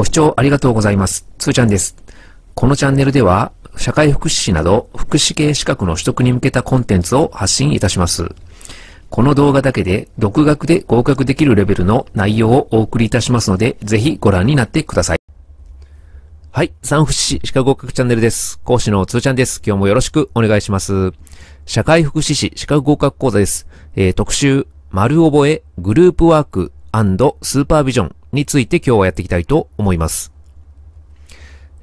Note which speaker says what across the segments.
Speaker 1: ご視聴ありがとうございます。つーちゃんです。このチャンネルでは、社会福祉士など福祉系資格の取得に向けたコンテンツを発信いたします。この動画だけで、独学で合格できるレベルの内容をお送りいたしますので、ぜひご覧になってください。はい。三福祉士資格合格チャンネルです。講師のつーちゃんです。今日もよろしくお願いします。社会福祉士資格合格講座です。えー、特集、丸覚え、グループワークスーパービジョン、について今日はやっていきたいと思います。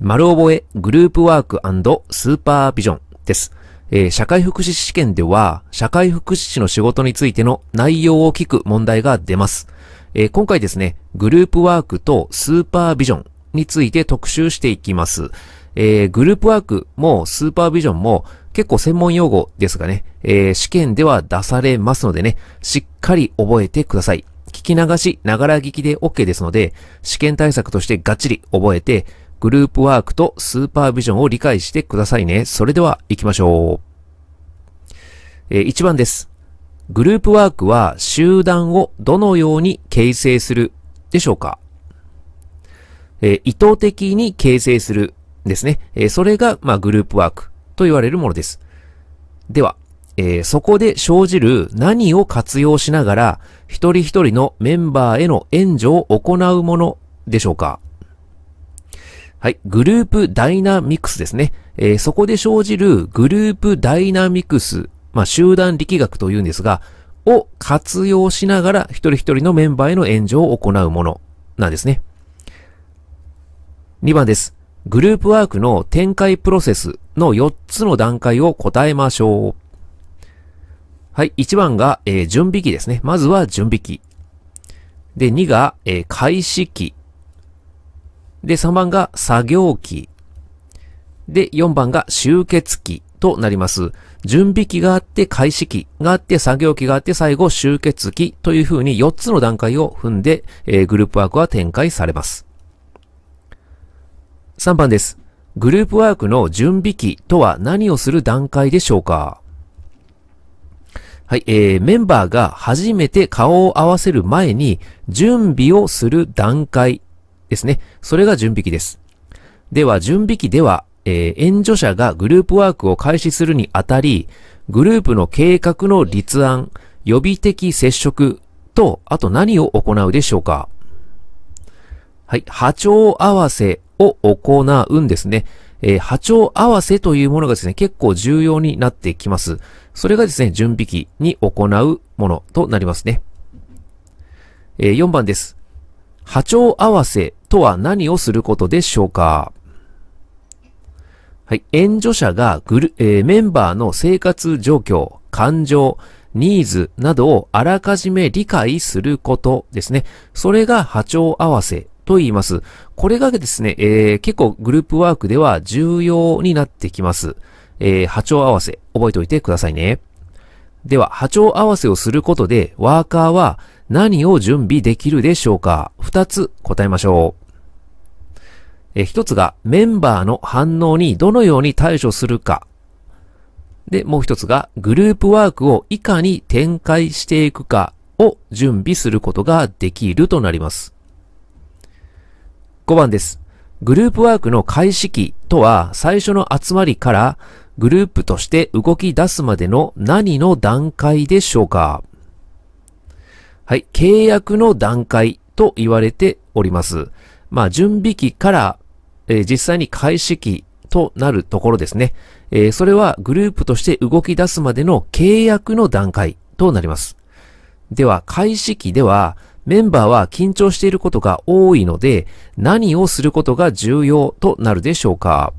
Speaker 1: 丸覚えグループワークスーパービジョンです。えー、社会福祉試験では、社会福祉士の仕事についての内容を聞く問題が出ます。えー、今回ですね、グループワークとスーパービジョンについて特集していきます。えー、グループワークもスーパービジョンも結構専門用語ですがね、えー、試験では出されますのでね、しっかり覚えてください。聞き流し、ながら聞きで OK ですので、試験対策としてがっちり覚えて、グループワークとスーパービジョンを理解してくださいね。それでは行きましょう。えー、1番です。グループワークは集団をどのように形成するでしょうか、えー、意図的に形成するですね。えー、それが、まあ、グループワークと言われるものです。では、えー、そこで生じる何を活用しながら、一人一人のメンバーへの援助を行うものでしょうかはい、グループダイナミクスですね。えー、そこで生じるグループダイナミクス、まあ、集団力学というんですが、を活用しながら一人一人のメンバーへの援助を行うものなんですね。2番です。グループワークの展開プロセスの4つの段階を答えましょう。はい、1番が、えー、準備期ですね。まずは準備期。で、2が、えー、開始期。で、3番が作業期。で、4番が終結期となります。準備期があって、開始期があって、作業期があって、最後、終結期というふうに4つの段階を踏んで、えー、グループワークは展開されます。3番です。グループワークの準備期とは何をする段階でしょうかはい、えー、メンバーが初めて顔を合わせる前に準備をする段階ですね。それが準備期です。では、準備期では、えー、援助者がグループワークを開始するにあたり、グループの計画の立案、予備的接触と、あと何を行うでしょうかはい、波長合わせを行うんですね。えー、波長合わせというものがですね、結構重要になってきます。それがですね、準備期に行うものとなりますね。えー、4番です。波長合わせとは何をすることでしょうかはい。援助者がグル、えー、メンバーの生活状況、感情、ニーズなどをあらかじめ理解することですね。それが波長合わせと言います。これがですね、えー、結構グループワークでは重要になってきます。えー、波長合わせ、覚えておいてくださいね。では、波長合わせをすることで、ワーカーは何を準備できるでしょうか二つ答えましょう。え、一つがメンバーの反応にどのように対処するか。で、もう一つがグループワークをいかに展開していくかを準備することができるとなります。5番です。グループワークの開始期とは最初の集まりからグループとして動き出すまでの何の段階でしょうかはい、契約の段階と言われております。まあ、準備期から、えー、実際に開始期となるところですね。えー、それはグループとして動き出すまでの契約の段階となります。では、開始期では、メンバーは緊張していることが多いので、何をすることが重要となるでしょうか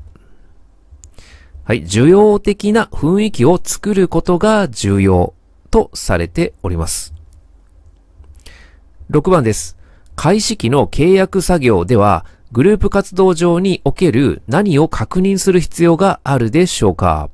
Speaker 1: はい、需要的な雰囲気を作ることが重要とされております。6番です。開始期の契約作業では、グループ活動上における何を確認する必要があるでしょうか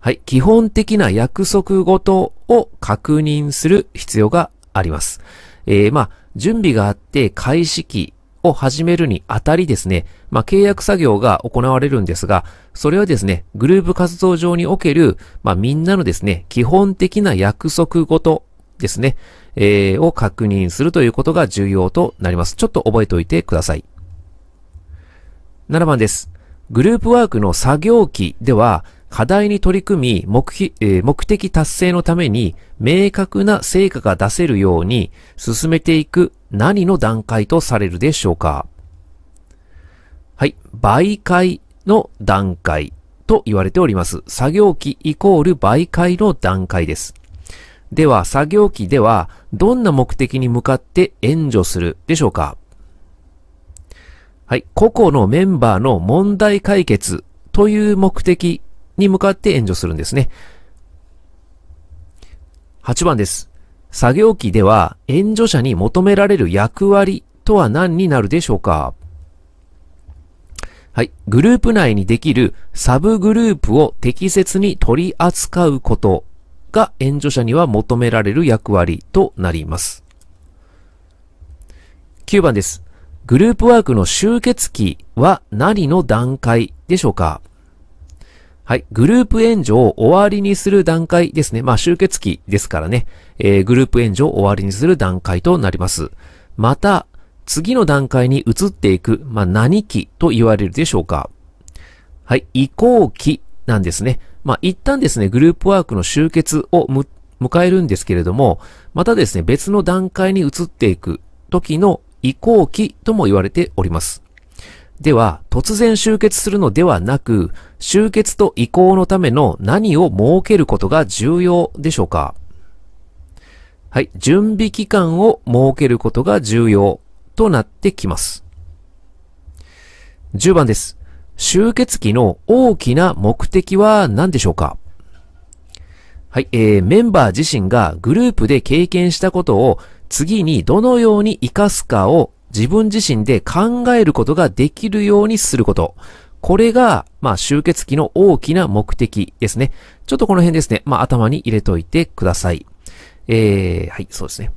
Speaker 1: はい、基本的な約束ごとを確認する必要があります。えー、まあ、準備があって開始期を始めるにあたりですね、まあ、契約作業が行われるんですが、それはですね、グループ活動上における、まあ、みんなのですね、基本的な約束ごとですね、えー、を確認するということが重要となります。ちょっと覚えておいてください。7番です。グループワークの作業期では、課題に取り組み目、え目的達成のために明確な成果が出せるように進めていく何の段階とされるでしょうかはい。媒介の段階と言われております。作業機イコール媒介の段階です。では、作業機ではどんな目的に向かって援助するでしょうかはい。個々のメンバーの問題解決という目的に向かって援助するんですね。8番です。作業機では援助者に求められる役割とは何になるでしょうかはい。グループ内にできるサブグループを適切に取り扱うことが援助者には求められる役割となります。9番です。グループワークの集結期は何の段階でしょうかはい。グループ援助を終わりにする段階ですね。まあ、終結期ですからね。えー、グループ援助を終わりにする段階となります。また、次の段階に移っていく、まあ、何期と言われるでしょうか。はい。移行期なんですね。まあ、一旦ですね、グループワークの終結を迎えるんですけれども、またですね、別の段階に移っていく時の移行期とも言われております。では、突然集結するのではなく、集結と移行のための何を設けることが重要でしょうかはい、準備期間を設けることが重要となってきます。10番です。集結期の大きな目的は何でしょうかはい、えー、メンバー自身がグループで経験したことを次にどのように活かすかを自分自身で考えることができるようにすること。これが、まあ、集結期の大きな目的ですね。ちょっとこの辺ですね。まあ、頭に入れといてください。えー、はい、そうですね。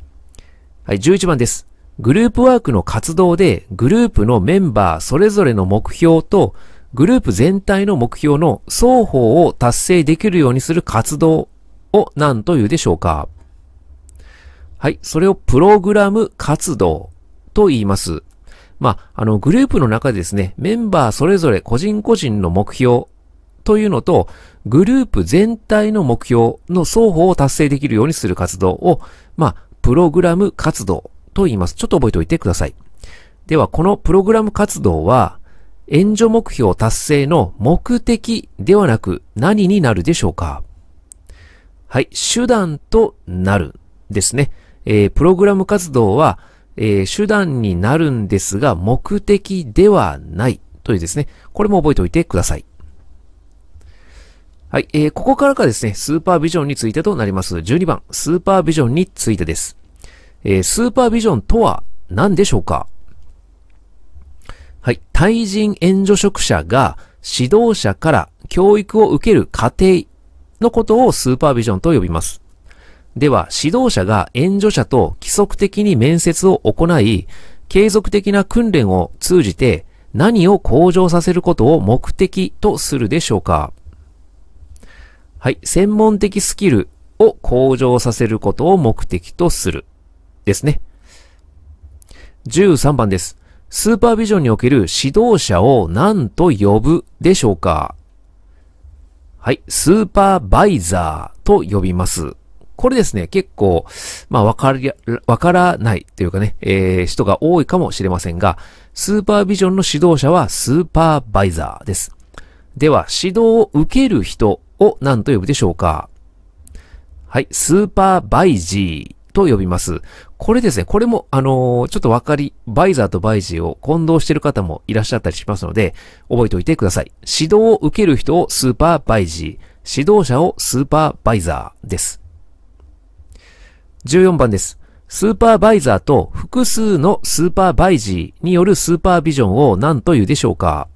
Speaker 1: はい、11番です。グループワークの活動で、グループのメンバーそれぞれの目標と、グループ全体の目標の双方を達成できるようにする活動を何というでしょうかはい、それをプログラム活動と言います。まあ、あの、グループの中でですね、メンバーそれぞれ個人個人の目標というのと、グループ全体の目標の双方を達成できるようにする活動を、まあ、プログラム活動と言います。ちょっと覚えておいてください。では、このプログラム活動は、援助目標達成の目的ではなく何になるでしょうかはい、手段となるですね。えー、プログラム活動は、えー、手段になるんですが、目的ではないというですね、これも覚えておいてください。はい、えー、ここからがですね、スーパービジョンについてとなります。12番、スーパービジョンについてです。えー、スーパービジョンとは何でしょうかはい、対人援助職者が指導者から教育を受ける過程のことをスーパービジョンと呼びます。では、指導者が援助者と規則的に面接を行い、継続的な訓練を通じて何を向上させることを目的とするでしょうかはい、専門的スキルを向上させることを目的とする。ですね。13番です。スーパービジョンにおける指導者を何と呼ぶでしょうかはい、スーパーバイザーと呼びます。これですね、結構、まあ、わかり、わからないというかね、えー、人が多いかもしれませんが、スーパービジョンの指導者はスーパーバイザーです。では、指導を受ける人を何と呼ぶでしょうかはい、スーパーバイジーと呼びます。これですね、これも、あのー、ちょっとわかり、バイザーとバイジーを混同してる方もいらっしゃったりしますので、覚えておいてください。指導を受ける人をスーパーバイジー、指導者をスーパーバイザーです。14番です。スーパーバイザーと複数のスーパーバイジーによるスーパービジョンを何というでしょうか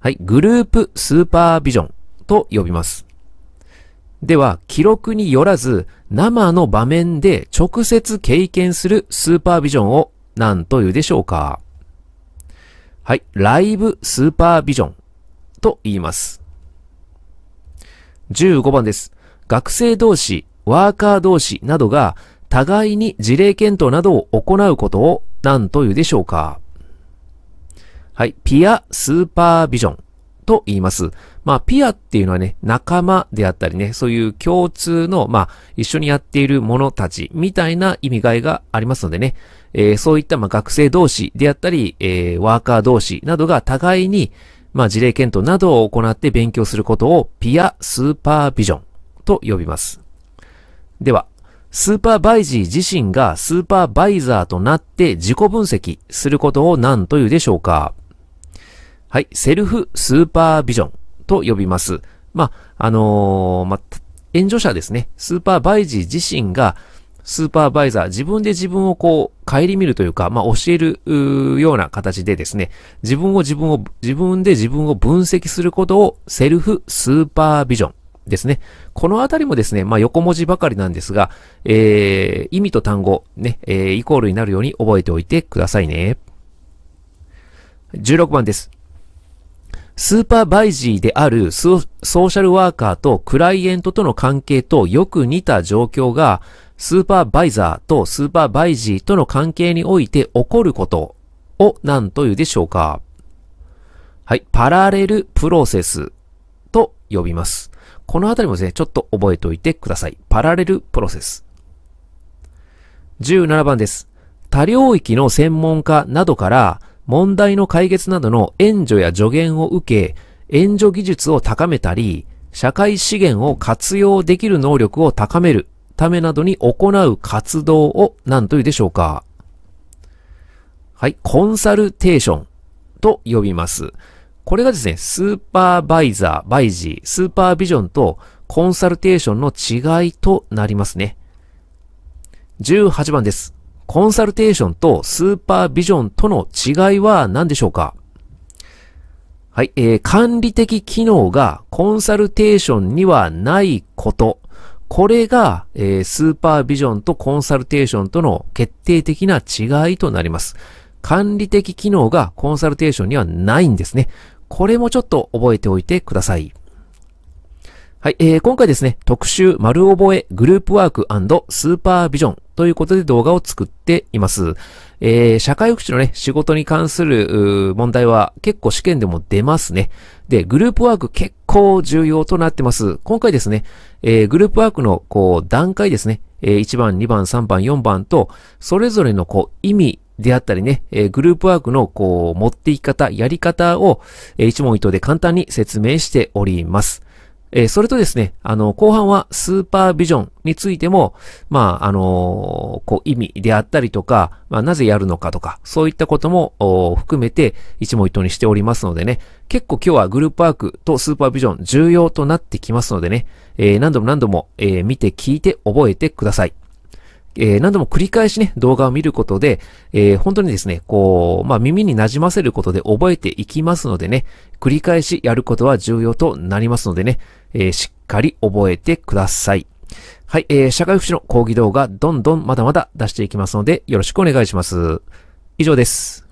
Speaker 1: はい、グループスーパービジョンと呼びます。では、記録によらず、生の場面で直接経験するスーパービジョンを何というでしょうかはい、ライブスーパービジョンと言います。15番です。学生同士ワーカー同士などが互いに事例検討などを行うことを何というでしょうかはい。ピアスーパービジョンと言います。まあ、ピアっていうのはね、仲間であったりね、そういう共通の、まあ、一緒にやっている者たちみたいな意味合いがありますのでね、えー、そういった、まあ、学生同士であったり、えー、ワーカー同士などが互いに、まあ、事例検討などを行って勉強することをピアスーパービジョンと呼びます。では、スーパーバイジー自身がスーパーバイザーとなって自己分析することを何というでしょうかはい、セルフスーパービジョンと呼びます。まあ、あのー、まあ、援助者ですね。スーパーバイジー自身がスーパーバイザー、自分で自分をこう、帰り見るというか、まあ、教える、ような形でですね、自分を自分を、自分で自分を分析することをセルフスーパービジョンですね。このあたりもですね、まあ、横文字ばかりなんですが、えー、意味と単語、ね、えー、イコールになるように覚えておいてくださいね。16番です。スーパーバイジーであるソーシャルワーカーとクライエントとの関係とよく似た状況が、スーパーバイザーとスーパーバイジーとの関係において起こることを何というでしょうかはい。パラレルプロセスと呼びます。このあたりもですね、ちょっと覚えておいてください。パラレルプロセス。17番です。多領域の専門家などから問題の解決などの援助や助言を受け、援助技術を高めたり、社会資源を活用できる能力を高めるためなどに行う活動を何というでしょうかはい、コンサルテーションと呼びます。これがですね、スーパーバイザー、バイジー、スーパービジョンとコンサルテーションの違いとなりますね。18番です。コンサルテーションとスーパービジョンとの違いは何でしょうかはい、えー、管理的機能がコンサルテーションにはないこと。これが、えー、スーパービジョンとコンサルテーションとの決定的な違いとなります。管理的機能がコンサルテーションにはないんですね。これもちょっと覚えておいてください。はい、えー、今回ですね、特集、丸覚え、グループワークスーパービジョンということで動画を作っています。えー、社会福祉のね、仕事に関する問題は結構試験でも出ますね。で、グループワーク結構重要となってます。今回ですね、えー、グループワークのこう段階ですね、えー、1番、2番、3番、4番と、それぞれのこう意味であったりね、えー、グループワークのこう、持っていき方、やり方を、えー、一問一答で簡単に説明しております。えー、それとですね、あの、後半はスーパービジョンについても、まあ、あのー、こう、意味であったりとか、まあ、なぜやるのかとか、そういったことも含めて一問一答にしておりますのでね、結構今日はグループワークとスーパービジョン重要となってきますのでね、えー、何度も何度も、え見て聞いて覚えてください。えー、何度も繰り返しね、動画を見ることで、えー、本当にですね、こう、まあ、耳に馴染ませることで覚えていきますのでね、繰り返しやることは重要となりますのでね、えー、しっかり覚えてください。はい、えー、社会福祉の講義動画、どんどんまだまだ出していきますので、よろしくお願いします。以上です。